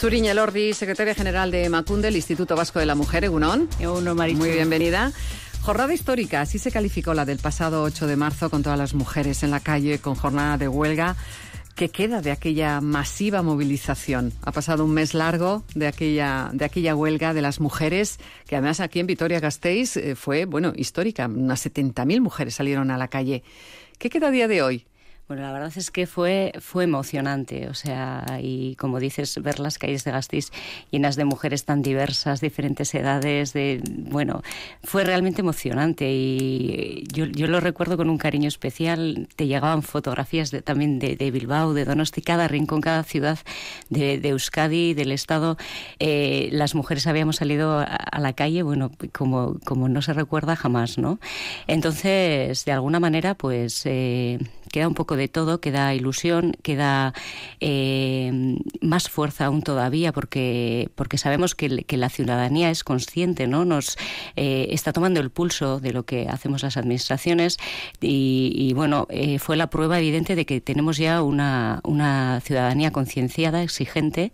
Zuriña Lordi, secretaria general de Macundel, Instituto Vasco de la Mujer, Egunon. Egunon, Muy bienvenida. Jornada histórica, así se calificó la del pasado 8 de marzo con todas las mujeres en la calle, con jornada de huelga. ¿Qué queda de aquella masiva movilización? Ha pasado un mes largo de aquella, de aquella huelga de las mujeres, que además aquí en Vitoria-Gasteiz eh, fue, bueno, histórica. Unas 70.000 mujeres salieron a la calle. ¿Qué queda a día de hoy bueno, la verdad es que fue, fue emocionante, o sea, y como dices, ver las calles de Gastis llenas de mujeres tan diversas, diferentes edades, de, bueno, fue realmente emocionante y yo, lo recuerdo con un cariño especial, te llegaban fotografías también de, Bilbao, de Donosti, cada rincón, cada ciudad de, Euskadi, del Estado, eh, las mujeres habíamos salido a, la calle, bueno, como, como no se recuerda jamás, ¿no? Entonces, de alguna manera, pues... Eh, Queda un poco de todo, queda ilusión, queda eh, más fuerza aún todavía, porque, porque sabemos que, la ciudadanía es consciente, ¿no? Nos eh, está tomando el pulso de lo que hacemos las administraciones y, bueno, eh, fue la prueba evidente de que tenemos ya una, ciudadanía concienciada, exigente,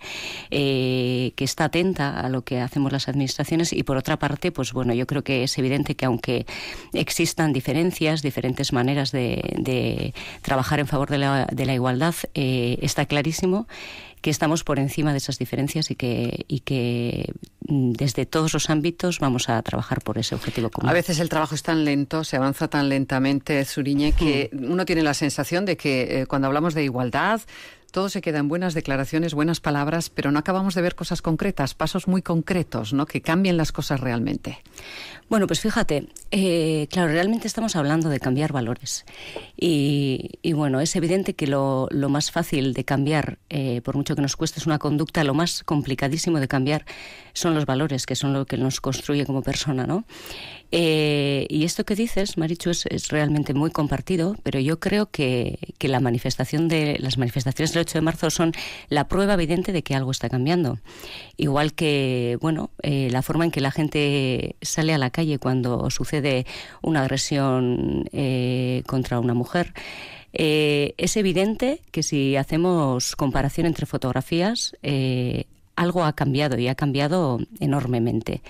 que está atenta a lo que hacemos las administraciones y por otra parte, pues bueno, yo creo que es evidente que aunque existan diferencias, diferentes maneras de trabajar en favor de la, igualdad, eh, está clarísimo que estamos por encima de esas diferencias y que, que mm, desde todos los ámbitos vamos a trabajar por ese objetivo común. A veces el trabajo es tan lento, se avanza tan lentamente, Zuriñe, que hmm. uno tiene la sensación de que eh, cuando hablamos de igualdad todo se queda en buenas declaraciones, buenas palabras, pero no acabamos de ver cosas concretas, pasos muy concretos, ¿no? Que cambien las cosas realmente. Bueno, pues fíjate, eh, claro, realmente estamos hablando de cambiar valores. Y, bueno, es evidente que lo, más fácil de cambiar, eh, por mucho que nos cueste, es una conducta, lo más complicadísimo de cambiar son los valores, que son lo que nos construye como persona, ¿no? Eh, y esto que dices, Marichu, es, realmente muy compartido, pero yo creo que, la manifestación de, las manifestaciones del 8 de marzo son la prueba evidente de que algo está cambiando. Igual que bueno, eh, la forma en que la gente sale a la calle cuando sucede una agresión eh, contra una mujer. es evidente que si hacemos comparación entre fotografías, algo ha cambiado y ha cambiado enormemente.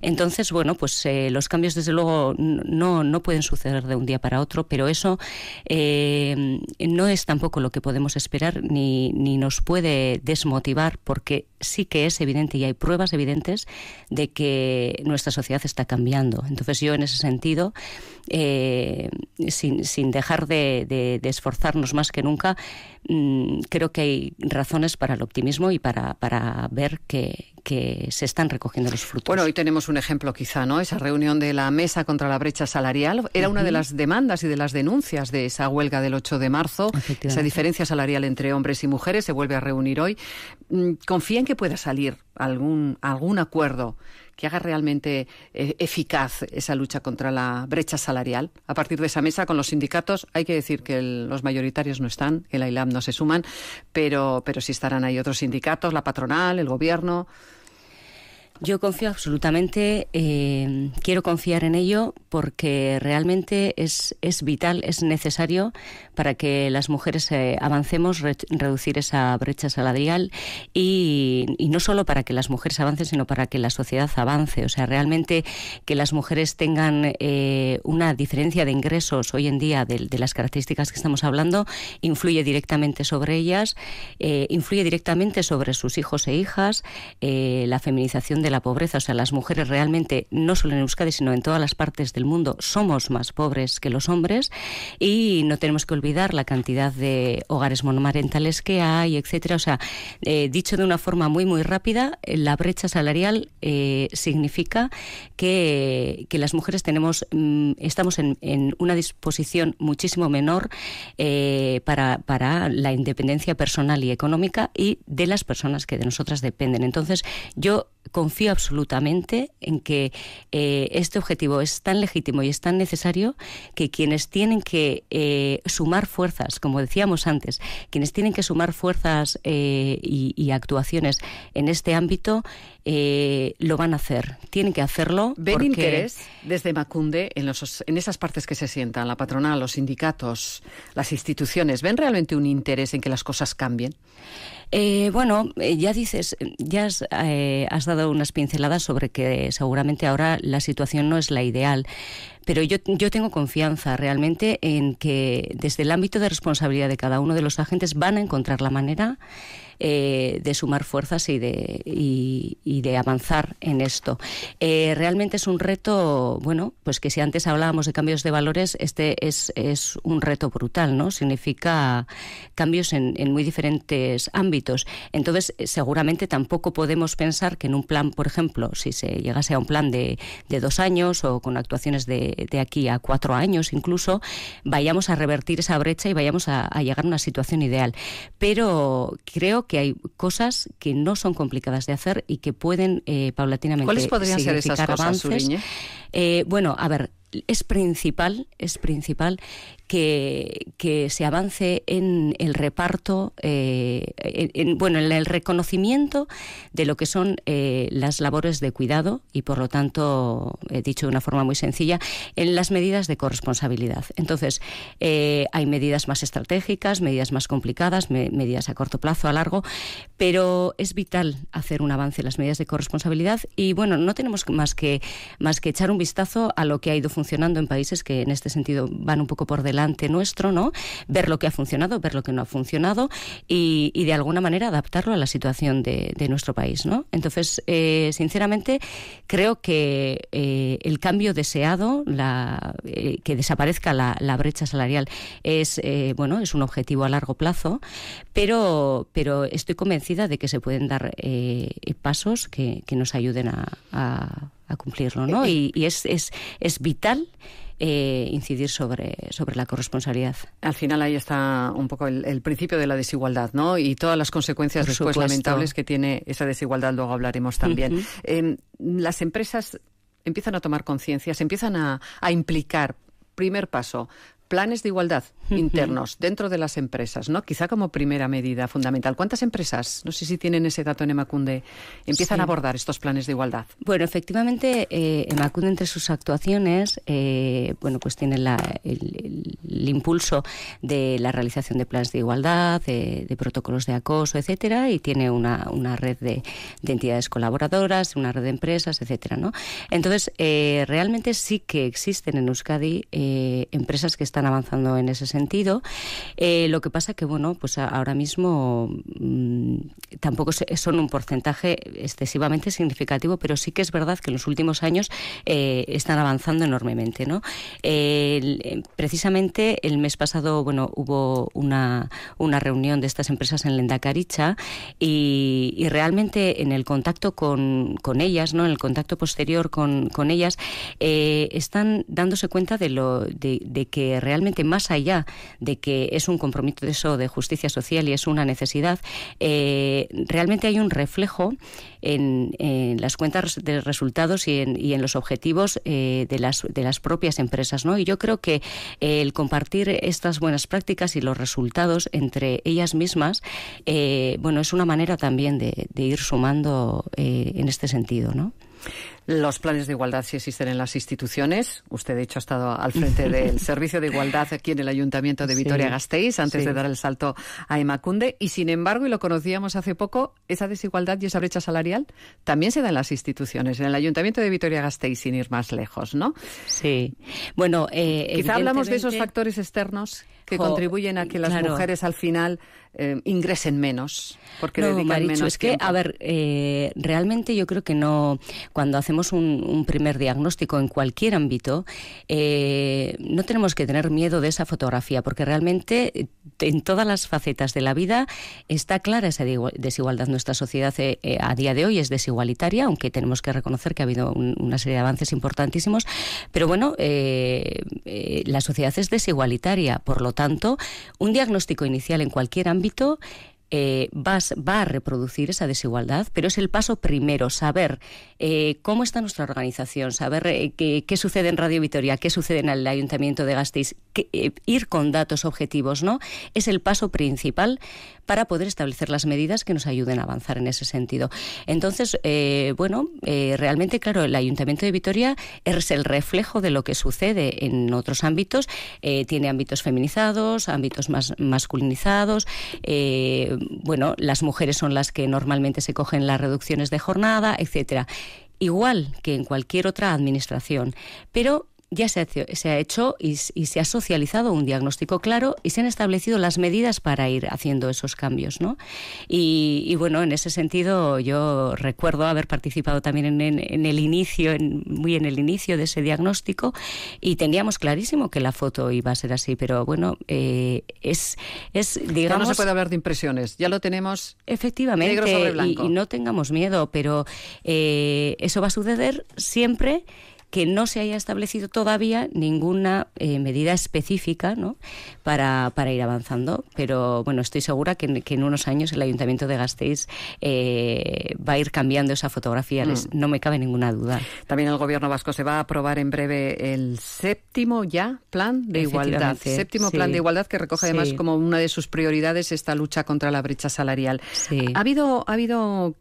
Entonces, bueno, pues eh, los cambios desde luego no, no pueden suceder de un día para otro, pero eso eh, no es tampoco lo que podemos esperar ni, nos puede desmotivar porque sí que es evidente y hay pruebas evidentes de que nuestra sociedad está cambiando. Entonces yo en ese sentido, eh, sin, sin, dejar de, esforzarnos más que nunca, mm, creo que hay razones para el optimismo y para, ver que, se están recogiendo los frutos. hoy tenemos un ejemplo quizá, ¿no? Esa reunión de la mesa contra la brecha salarial era una de las demandas y de las denuncias de esa huelga del 8 de marzo. Esa diferencia salarial entre hombres y mujeres se vuelve a reunir hoy. Mm, Confía en que pueda salir algún, algún acuerdo que haga realmente eh, eficaz esa lucha contra la brecha salarial. A partir de esa mesa con los sindicatos hay que decir que los mayoritarios no están, el AILAM no se suman, pero, pero sí estarán ahí otros sindicatos, la patronal, el gobierno. Yo confío absolutamente, eh, quiero confiar en ello porque realmente es, es vital, es necesario para que las mujeres eh, avancemos, reducir esa brecha salarial y, no solo para que las mujeres avancen, sino para que la sociedad avance. O sea, realmente que las mujeres tengan eh, una diferencia de ingresos hoy en día de, de, las características que estamos hablando, influye directamente sobre ellas, influye directamente sobre sus hijos e hijas, la feminización de la pobreza, o sea, las mujeres realmente, no solo en Euskadi, sino en todas las partes del mundo, somos más pobres que los hombres y no tenemos que olvidar la cantidad de hogares monomarentales que hay, etcétera. O sea, eh, dicho de una forma muy, muy rápida, la brecha salarial eh, significa que, las mujeres tenemos, mm, estamos en, una disposición muchísimo menor eh, para, para la independencia personal y económica y de las personas que de nosotras dependen. Entonces, yo confío absolutamente en que eh, este objetivo es tan legítimo y es tan necesario que quienes tienen que eh, sumar fuerzas, como decíamos antes, quienes tienen que sumar fuerzas eh, y, actuaciones en este ámbito, eh, lo van a hacer, tienen que hacerlo. ¿Ven interés desde Macunde en, los, en esas partes que se sientan, la patronal, los sindicatos, las instituciones? ¿Ven realmente un interés en que las cosas cambien? Eh, bueno, eh, ya dices, ya has dado unas pinceladas sobre que seguramente ahora la situación no es la ideal. Pero yo, yo tengo confianza realmente en que desde el ámbito de responsabilidad de cada uno de los agentes van a encontrar la manera eh, de sumar fuerzas y de, y, de avanzar en esto. Eh, realmente es un reto, bueno, pues que si antes hablábamos de cambios de valores, este es, un reto brutal, ¿no? Significa cambios en, en muy diferentes ámbitos. Entonces, seguramente tampoco podemos pensar que en un plan, por ejemplo, si se llegase a un plan de, de dos años o con actuaciones de de, aquí a cuatro años incluso vayamos a revertir esa brecha y vayamos a, llegar a una situación ideal. Pero creo que hay cosas que no son complicadas de hacer y que pueden eh, paulatinamente ¿Cuáles podrían ser esas avances. Eh, bueno, a ver, es principal, es principal que, se avance en el reparto, eh, en, bueno, en el reconocimiento de lo que son eh, las labores de cuidado y, por lo tanto, he dicho de una forma muy sencilla, en las medidas de corresponsabilidad. Entonces, eh, hay medidas más estratégicas, medidas más complicadas, medidas a corto plazo, a largo, pero es vital hacer un avance en las medidas de corresponsabilidad y, bueno, no tenemos más que, más que echar un vistazo a lo que ha ido funcionando en países que en este sentido van un poco por delante nuestro, ¿no? Ver lo que ha funcionado, ver lo que no ha funcionado y, de alguna manera adaptarlo a la situación de, nuestro país, Entonces, eh, sinceramente, creo que eh, el cambio deseado, eh, que desaparezca la, brecha salarial, es, bueno, es un objetivo a largo plazo, pero, pero estoy convencida de que se pueden dar pasos que, nos ayuden a a cumplirlo, ¿no? Eh, eh. Y, es, vital eh, incidir sobre, sobre la corresponsabilidad. Al final ahí está un poco el, principio de la desigualdad, ¿no? Y todas las consecuencias lamentables que tiene esa desigualdad, luego hablaremos también. Em, las empresas empiezan a tomar conciencia, se empiezan a implicar primer paso, planes de igualdad internos dentro de las empresas, ¿no? Quizá como primera medida fundamental. ¿Cuántas empresas, no sé si tienen ese dato en Emacunde, empiezan a abordar estos planes de igualdad? Bueno, efectivamente, eh, Emacunde entre sus actuaciones, eh, bueno, pues tiene el, impulso de la realización de planes de igualdad, de, protocolos de acoso, etcétera, y tiene una, red de, entidades colaboradoras, una red de empresas, etcétera, ¿no? Entonces, eh, realmente sí que existen en Euskadi empresas que están están avanzando en ese sentido. Eh, lo que pasa que, bueno, pues ahora mismo mm, tampoco son un porcentaje excesivamente significativo, pero sí que es verdad que en los últimos años eh, están avanzando enormemente, ¿no? Eh, precisamente el mes pasado, bueno, hubo una, reunión de estas empresas en Lendacaricha y, y realmente en el contacto con, ellas, ¿no? En el contacto posterior con, ellas, están dándose cuenta de, lo, de, de que realmente más allá de que es un compromiso de eso de justicia social y es una necesidad, eh, realmente hay un reflejo en, las cuentas de resultados y en, los objetivos eh, de, las, de las propias empresas. ¿no? Y yo creo que eh, el compartir estas buenas prácticas y los resultados entre ellas mismas, bueno, es una manera también de, ir sumando en este sentido. ¿no? los planes de igualdad si existen en las instituciones. Usted, de hecho, ha estado al frente del Servicio de Igualdad aquí en el Ayuntamiento de Vitoria-Gasteiz antes de dar el salto a Emacunde. Y, sin embargo, y lo conocíamos hace poco, esa desigualdad y esa brecha salarial también se da en las instituciones, en el Ayuntamiento de Vitoria-Gasteiz, sin ir más lejos, ¿no? Sí. Bueno, eh, quizá hablamos de esos factores externos que contribuyen a que las mujeres al final eh, ingresen menos, porque no, dedican menos. Es que, a ver, eh, realmente yo creo que no. Cuando hacemos un, primer diagnóstico en cualquier ámbito, eh, no tenemos que tener miedo de esa fotografía, porque realmente eh, en todas las facetas de la vida está clara esa desigualdad. Nuestra sociedad eh, a día de hoy es desigualitaria, aunque tenemos que reconocer que ha habido una serie de avances importantísimos, pero bueno, la sociedad es desigualitaria, por lo tanto, un diagnóstico inicial en cualquier ámbito eh, vas, va a reproducir esa desigualdad, pero es el paso primero, saber eh, cómo está nuestra organización, saber eh, qué, qué, sucede en Radio Vitoria, qué sucede en el Ayuntamiento de Gasteiz, eh, ir con datos objetivos, ¿no? Es el paso principal para poder establecer las medidas que nos ayuden a avanzar en ese sentido. Entonces, eh, bueno, eh, realmente, claro, el Ayuntamiento de Vitoria es el reflejo de lo que sucede en otros ámbitos. tiene ámbitos feminizados, ámbitos más masculinizados. bueno, las mujeres son las que normalmente se cogen las reducciones de jornada, etcétera igual que en cualquier otra administración, pero ya se ha, hecho y, se ha socializado un diagnóstico claro y se han establecido las medidas para ir haciendo esos cambios, ¿no? Y, bueno, en ese sentido yo recuerdo haber participado también en, el inicio, en, muy en el inicio de ese diagnóstico y teníamos clarísimo que la foto iba a ser así, pero bueno, eh, es, es, digamos... no se puede hablar de impresiones, ya lo tenemos Efectivamente, Y, y no tengamos miedo, pero eh, eso va a suceder siempre que no se haya establecido todavía ninguna eh, medida específica ¿no? para, para, ir avanzando. Pero bueno, estoy segura que en, unos años el Ayuntamiento de Gasteiz eh, va a ir cambiando esa fotografía, mm. no me cabe ninguna duda. También el Gobierno vasco se va a aprobar en breve el séptimo ya plan de igualdad. Séptimo plan de igualdad que recoge además como una de sus prioridades esta lucha contra la brecha salarial. ¿Ha habido, ha habido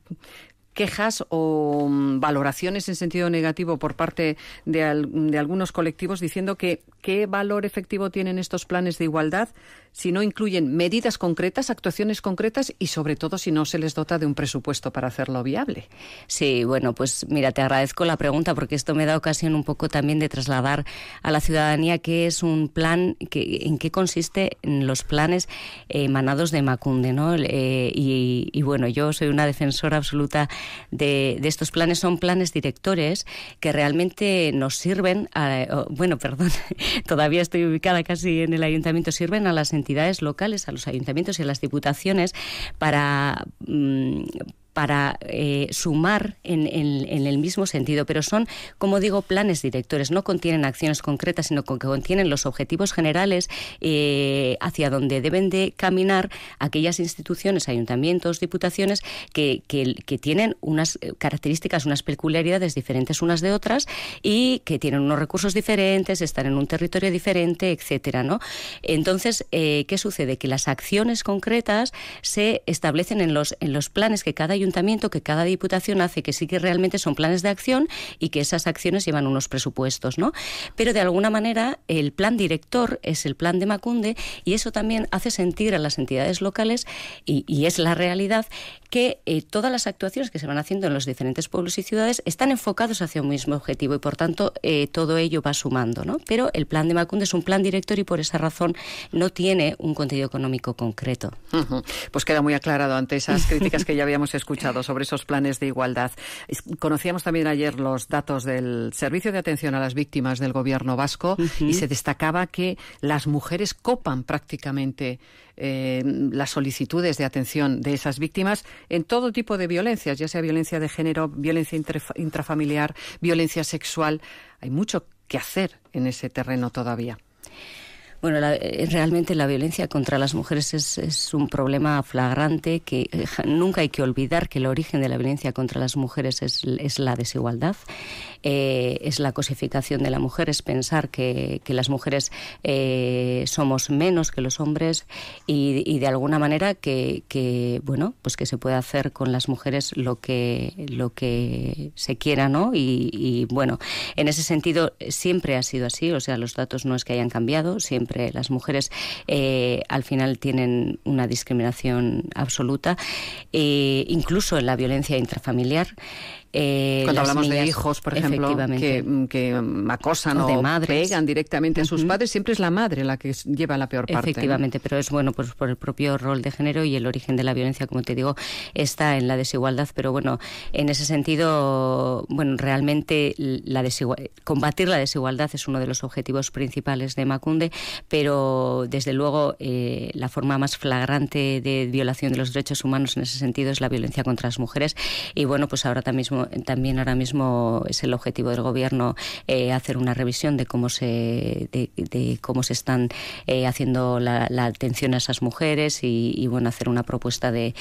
quejas o mm, valoraciones en sentido negativo por parte de, algunos colectivos diciendo que qué valor efectivo tienen estos planes de igualdad si no incluyen medidas concretas, actuaciones concretas y sobre todo si no se les dota de un presupuesto para hacerlo viable. Sí, bueno, pues mira, te agradezco la pregunta porque esto me da ocasión un poco también de trasladar a la ciudadanía qué es un plan, que, en qué consiste los planes eh, emanados de Macunde, ¿no? Eh, y, bueno, yo soy una defensora absoluta de, estos planes, son planes directores que realmente nos sirven, bueno, perdón, todavía estoy ubicada casi en el ayuntamiento, sirven a las entidades locales, a los ayuntamientos y a las diputaciones para, mm, para eh, sumar en, el mismo sentido, pero son, como digo, planes directores, no contienen acciones concretas, sino que contienen los objetivos generales eh, hacia donde deben de caminar aquellas instituciones, ayuntamientos, diputaciones, que, tienen unas eh, características, unas peculiaridades diferentes unas de otras y que tienen unos recursos diferentes, están en un territorio diferente, etcétera, ¿no? Entonces, ¿qué sucede? Que las acciones concretas se establecen en los, en los planes que cada ayuntamiento que cada diputación hace, que sí que realmente son planes de acción y que esas acciones llevan unos presupuestos, ¿no? Pero de alguna manera el plan director es el plan de Macunde y eso también hace sentir a las entidades locales y, es la realidad que eh, todas las actuaciones que se van haciendo en los diferentes pueblos y ciudades están enfocados hacia un mismo objetivo y por tanto eh, todo ello va sumando, ¿no? Pero el plan de Macunde es un plan director y por esa razón no tiene un contenido económico concreto. Pues queda muy aclarado ante esas críticas que ya habíamos escuchado sobre esos planes de igualdad. Conocíamos también ayer los datos del Servicio de Atención a las Víctimas del Gobierno Vasco y se destacaba que las mujeres copan prácticamente eh, las solicitudes de atención de esas víctimas en todo tipo de violencias, ya sea violencia de género, violencia intrafamiliar, violencia sexual. Hay mucho que hacer en ese terreno todavía. Bueno, eh, realmente la violencia contra las mujeres es, un problema flagrante que eh, nunca hay que olvidar que el origen de la violencia contra las mujeres es, es la desigualdad eh, es la cosificación de la mujer, es pensar que, las mujeres eh, somos menos que los hombres y, de alguna manera que, bueno, pues que se puede hacer con las mujeres lo que, lo que se quiera, ¿no? Y, bueno, en ese sentido siempre ha sido así, o sea, los datos no es que hayan cambiado, siempre las mujeres eh, al final tienen una discriminación absoluta, incluso en la violencia intrafamiliar. Eh, Cuando hablamos de hijos, por ejemplo, mm, que, acosan o, de pegan directamente a sus padres, siempre es la madre la que lleva la peor parte. Efectivamente, pero es bueno pues por el propio rol de género y el origen de la violencia, como te digo, está en la desigualdad. Pero bueno, en ese sentido, bueno, realmente la combatir la desigualdad es uno de los objetivos principales de Macunde, pero desde luego eh, la forma más flagrante de violación de los derechos humanos en ese sentido es la violencia contra las mujeres. Y bueno, pues ahora también también ahora mismo es el objetivo del gobierno eh, hacer una revisión de cómo se, de, cómo se están eh, haciendo la, atención a esas mujeres y, bueno, hacer una propuesta de,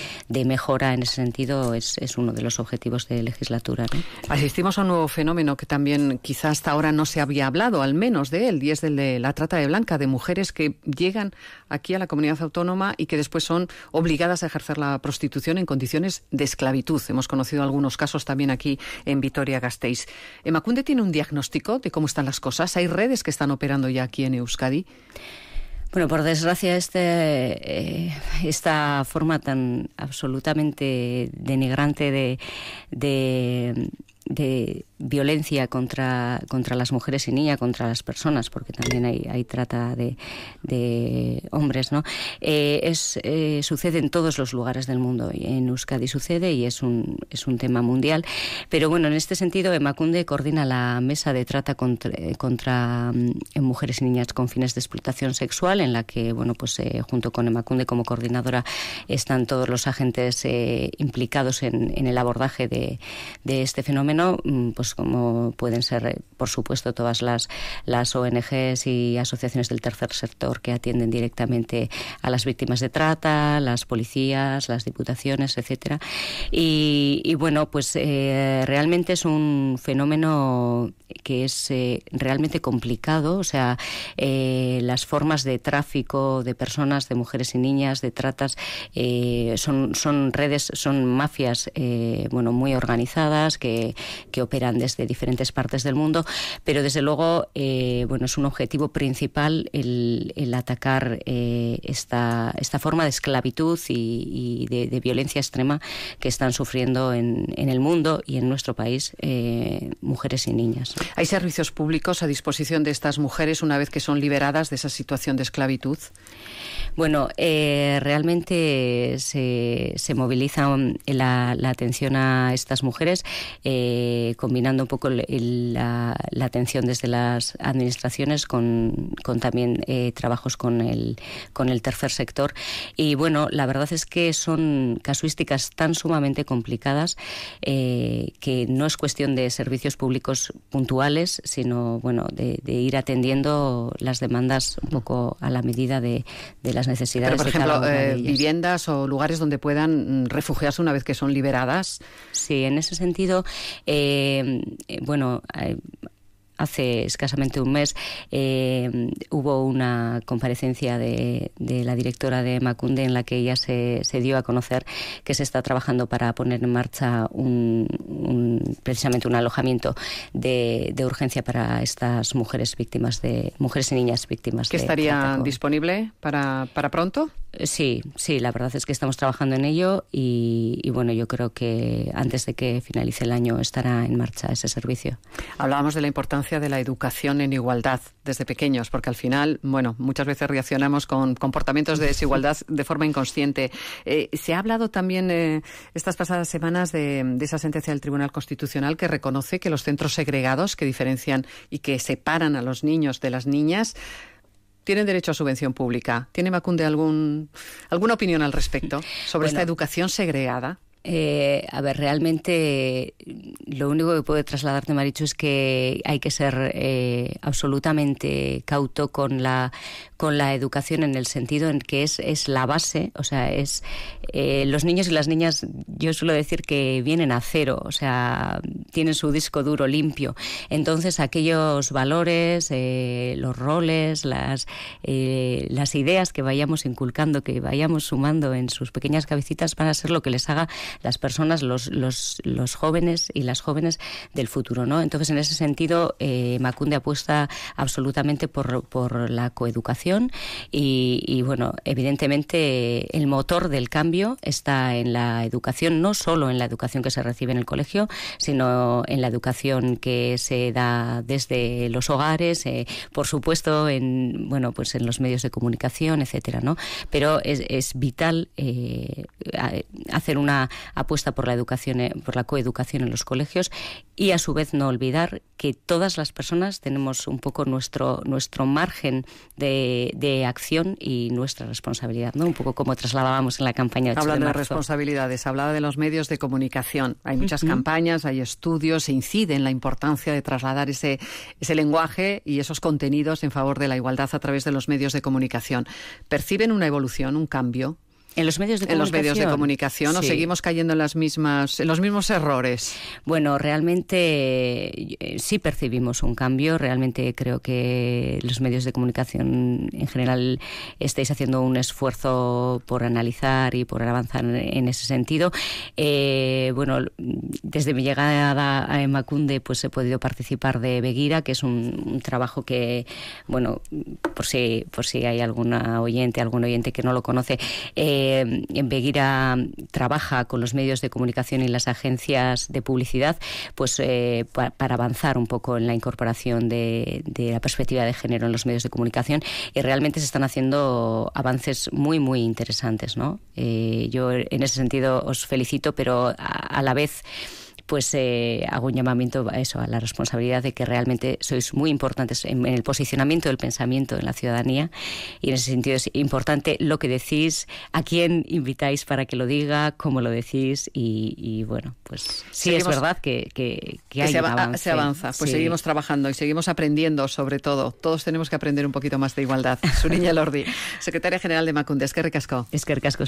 mejora en ese sentido es, es uno de los objetivos de legislatura. Asistimos a un nuevo fenómeno que también quizás hasta ahora no se había hablado, al menos de él, y es el de la trata de blanca, de mujeres que llegan aquí a la comunidad autónoma y que después son obligadas a ejercer la prostitución en condiciones de esclavitud. Hemos conocido algunos casos también aquí en Vitoria-Gasteiz. ¿Emacunde tiene un diagnóstico de cómo están las cosas? ¿Hay redes que están operando ya aquí en Euskadi? Bueno, por desgracia, este, eh, esta forma tan absolutamente denigrante de violencia contra, contra las mujeres y niñas, contra las personas, porque también hay, hay trata de, hombres, ¿no? Eh, es, eh, sucede en todos los lugares del mundo. En Euskadi sucede y es un, es un tema mundial. Pero bueno, en este sentido, Emacunde coordina la mesa de trata contra, mm, mujeres y niñas con fines de explotación sexual, en la que, bueno, pues eh, junto con Emacunde como coordinadora están todos los agentes implicados en, el abordaje de, de este fenómeno, mm, pues pues, como pueden ser, eh, por supuesto, todas las, las ONGs y asociaciones del tercer sector que atienden directamente a las víctimas de trata, las policías, las diputaciones, etcétera. Y, bueno, pues eh, realmente es un fenómeno que es eh, realmente complicado, o sea, las formas de tráfico de personas, de mujeres y niñas, de tratas, son, son redes, son mafias, bueno, muy organizadas que operan desde diferentes partes del mundo, pero desde luego eh, bueno, es un objetivo principal el, atacar eh, esta, esta forma de esclavitud y, de, violencia extrema que están sufriendo en, el mundo y en nuestro país eh, mujeres y niñas. ¿Hay servicios públicos a disposición de estas mujeres una vez que son liberadas de esa situación de esclavitud? Bueno, realmente se, moviliza mm, la, atención a estas mujeres eh, combinando un poco la, atención desde las administraciones con, también eh, trabajos con el, con el tercer sector. Y bueno, la verdad es que son casuísticas tan sumamente complicadas eh, que no es cuestión de servicios públicos puntuales, sino bueno, de, ir atendiendo las demandas un poco a la medida de, las necesidades. por ejemplo, eh, viviendas o lugares donde puedan mm, refugiarse una vez que son liberadas. Sí, en ese sentido. Eh, bueno, eh, hace escasamente un mes eh, hubo una comparecencia de, la directora de Macunde en la que ella se, dio a conocer que se está trabajando para poner en marcha precisamente un alojamiento de, urgencia para estas mujeres víctimas de mujeres y niñas víctimas que estaría disponible para, para pronto eh, sí sí la verdad es que estamos trabajando en ello y, y bueno yo creo que antes de que finalice el año estará en marcha ese servicio hablábamos de la importancia de la educación en igualdad desde pequeños, porque al final, bueno, muchas veces reaccionamos con comportamientos de desigualdad de forma inconsciente. Eh, se ha hablado también eh, estas pasadas semanas de, esa sentencia del Tribunal Constitucional que reconoce que los centros segregados que diferencian y que separan a los niños de las niñas tienen derecho a subvención pública. ¿Tiene Macunde algún, alguna opinión al respecto sobre esta educación segregada? Eh, a ver, realmente lo único que puedo trasladarte, Marichu, es que hay que ser eh, absolutamente cauto con la, con la educación en el sentido en que es, la base, o sea, es eh, los niños y las niñas, yo suelo decir que vienen a cero, o sea, tienen su disco duro limpio. Entonces, aquellos valores, los roles, las, las ideas que vayamos inculcando, que vayamos sumando en sus pequeñas cabecitas van a ser lo que les haga las personas, los, los, jóvenes y las jóvenes del futuro. ¿no? Entonces, en ese sentido, eh, Macunde apuesta absolutamente por, la coeducación y, bueno, evidentemente el motor del cambio está en la educación, no solo en la educación que se recibe en el colegio, sino en la educación que se da desde los hogares, eh, por supuesto, en, bueno, pues en los medios de comunicación, etcétera, ¿no? Pero es, es vital eh, hacer una apuesta por la educación, eh, por la coeducación en los colegios y a su vez no olvidar que todas las personas tenemos un poco nuestro, nuestro margen de, acción y nuestra responsabilidad, ¿no? Un poco como trasladábamos en la campaña de Hablando de, responsabilidades, hablaba de los medios de comunicación. Hay muchas campañas, hay estudios, se incide en la importancia de trasladar ese lenguaje y esos contenidos en favor de la igualdad a través de los medios de comunicación. ¿Perciben una evolución, un cambio? En los medios de comunicación. En los medios de comunicación, o seguimos cayendo en, las mismas, en los mismos errores. Bueno, realmente eh, sí percibimos un cambio. Realmente creo que los medios de comunicación en general estáis haciendo un esfuerzo por analizar y por avanzar en ese sentido. Eh, bueno, desde mi llegada a Macunde, pues he podido participar de Beguira, que es un, trabajo que, bueno, por si, por si hay alguna oyente, algún oyente que no lo conoce. Eh, en eh, Beguira trabaja con los medios de comunicación y las agencias de publicidad pues eh, para avanzar un poco en la incorporación de, la perspectiva de género en los medios de comunicación y realmente se están haciendo avances muy muy interesantes eh, yo en ese sentido os felicito pero a la vez pues eh, hago un llamamiento a eso, a la responsabilidad de que realmente sois muy importantes en, el posicionamiento del pensamiento en la ciudadanía y en ese sentido es importante lo que decís, a quién invitáis para que lo diga, cómo lo decís y, bueno, pues sí es verdad que, que, se, avanza. Pues seguimos trabajando y seguimos aprendiendo sobre todo. Todos tenemos que aprender un poquito más de igualdad. Su niña Lordi, secretaria general de Macundes, es que recasco. Es que recasco,